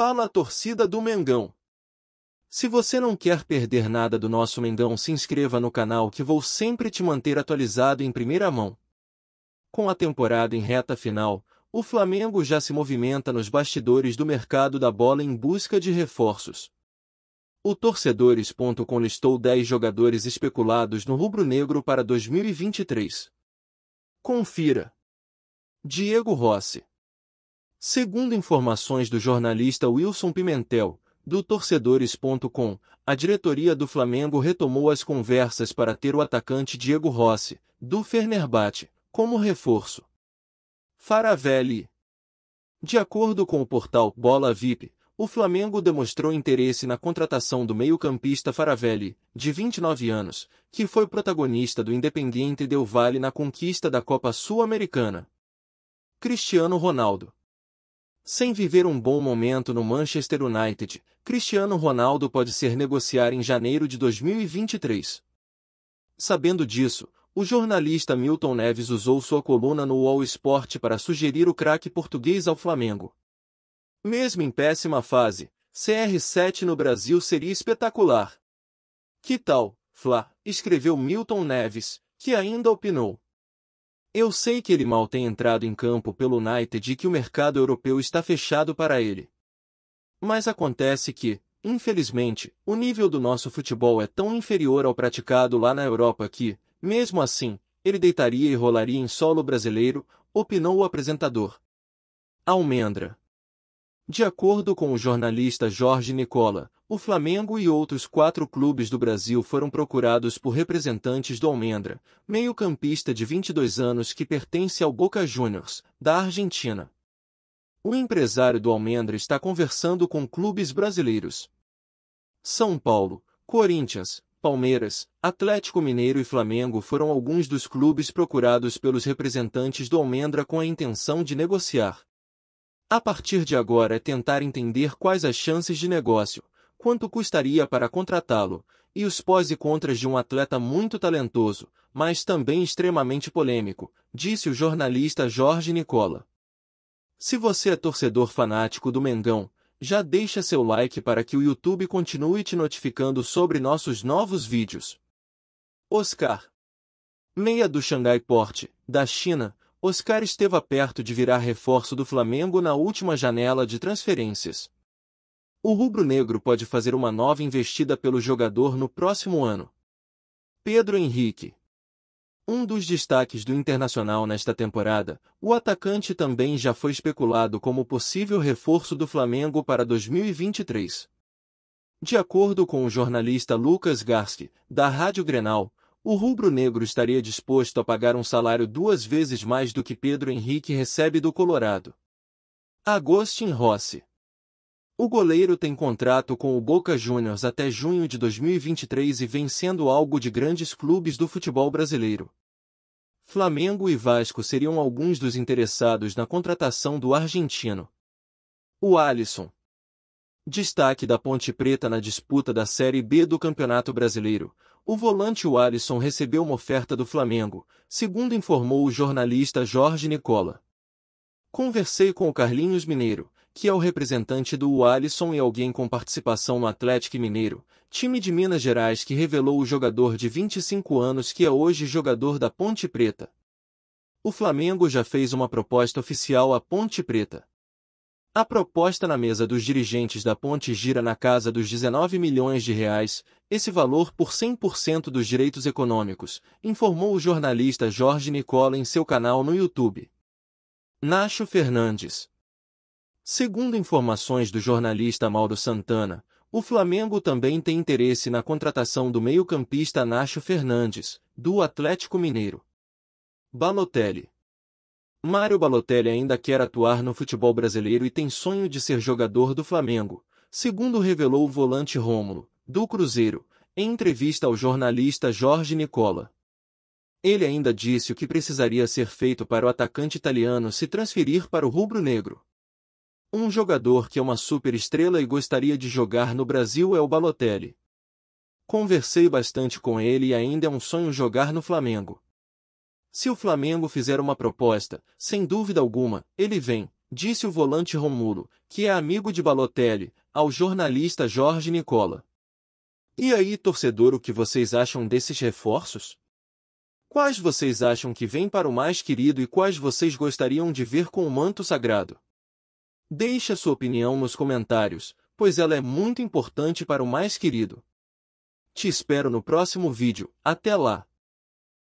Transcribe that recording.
fala a torcida do Mengão. Se você não quer perder nada do nosso Mengão, se inscreva no canal que vou sempre te manter atualizado em primeira mão. Com a temporada em reta final, o Flamengo já se movimenta nos bastidores do mercado da bola em busca de reforços. O Torcedores.com listou 10 jogadores especulados no rubro-negro para 2023. Confira. Diego Rossi Segundo informações do jornalista Wilson Pimentel, do torcedores.com, a diretoria do Flamengo retomou as conversas para ter o atacante Diego Rossi, do Fenerbahçe, como reforço. Faravelli. De acordo com o portal Bola VIP, o Flamengo demonstrou interesse na contratação do meio-campista Faravelli, de 29 anos, que foi protagonista do Independiente Del Valle na conquista da Copa Sul-Americana. Cristiano Ronaldo sem viver um bom momento no Manchester United, Cristiano Ronaldo pode ser negociar em janeiro de 2023. Sabendo disso, o jornalista Milton Neves usou sua coluna no All Sport para sugerir o craque português ao Flamengo. Mesmo em péssima fase, CR7 no Brasil seria espetacular. Que tal, Fla? escreveu Milton Neves, que ainda opinou. Eu sei que ele mal tem entrado em campo pelo United e que o mercado europeu está fechado para ele. Mas acontece que, infelizmente, o nível do nosso futebol é tão inferior ao praticado lá na Europa que, mesmo assim, ele deitaria e rolaria em solo brasileiro, opinou o apresentador. Almendra. De acordo com o jornalista Jorge Nicola, o Flamengo e outros quatro clubes do Brasil foram procurados por representantes do Almendra, meio-campista de 22 anos que pertence ao Boca Juniors, da Argentina. O empresário do Almendra está conversando com clubes brasileiros. São Paulo, Corinthians, Palmeiras, Atlético Mineiro e Flamengo foram alguns dos clubes procurados pelos representantes do Almendra com a intenção de negociar. A partir de agora é tentar entender quais as chances de negócio, quanto custaria para contratá-lo, e os pós e contras de um atleta muito talentoso, mas também extremamente polêmico, disse o jornalista Jorge Nicola. Se você é torcedor fanático do Mengão, já deixa seu like para que o YouTube continue te notificando sobre nossos novos vídeos. Oscar Meia do Xangai Port, da China, Oscar esteve perto de virar reforço do Flamengo na última janela de transferências. O rubro-negro pode fazer uma nova investida pelo jogador no próximo ano. Pedro Henrique. Um dos destaques do Internacional nesta temporada, o atacante também já foi especulado como possível reforço do Flamengo para 2023. De acordo com o jornalista Lucas Garski, da Rádio Grenal, o rubro-negro estaria disposto a pagar um salário duas vezes mais do que Pedro Henrique recebe do Colorado. Agostin Rossi o goleiro tem contrato com o Boca Juniors até junho de 2023 e vem sendo algo de grandes clubes do futebol brasileiro. Flamengo e Vasco seriam alguns dos interessados na contratação do argentino. O Alisson. Destaque da Ponte Preta na disputa da Série B do Campeonato Brasileiro. O volante o Alisson recebeu uma oferta do Flamengo, segundo informou o jornalista Jorge Nicola. Conversei com o Carlinhos Mineiro, que é o representante do Alisson e alguém com participação no Atlético Mineiro, time de Minas Gerais que revelou o jogador de 25 anos que é hoje jogador da Ponte Preta. O Flamengo já fez uma proposta oficial à Ponte Preta. A proposta na mesa dos dirigentes da Ponte gira na casa dos 19 milhões de reais, esse valor por 100% dos direitos econômicos, informou o jornalista Jorge Nicola em seu canal no YouTube. Nacho Fernandes, Segundo informações do jornalista Mauro Santana, o Flamengo também tem interesse na contratação do meio-campista Nacho Fernandes, do Atlético Mineiro. Balotelli Mário Balotelli ainda quer atuar no futebol brasileiro e tem sonho de ser jogador do Flamengo, segundo revelou o volante Rômulo, do Cruzeiro, em entrevista ao jornalista Jorge Nicola. Ele ainda disse o que precisaria ser feito para o atacante italiano se transferir para o rubro-negro. Um jogador que é uma super estrela e gostaria de jogar no Brasil é o Balotelli. Conversei bastante com ele e ainda é um sonho jogar no Flamengo. Se o Flamengo fizer uma proposta, sem dúvida alguma, ele vem, disse o volante Romulo, que é amigo de Balotelli, ao jornalista Jorge Nicola. E aí, torcedor, o que vocês acham desses reforços? Quais vocês acham que vêm para o mais querido e quais vocês gostariam de ver com o manto sagrado? Deixe a sua opinião nos comentários, pois ela é muito importante para o mais querido. Te espero no próximo vídeo. Até lá!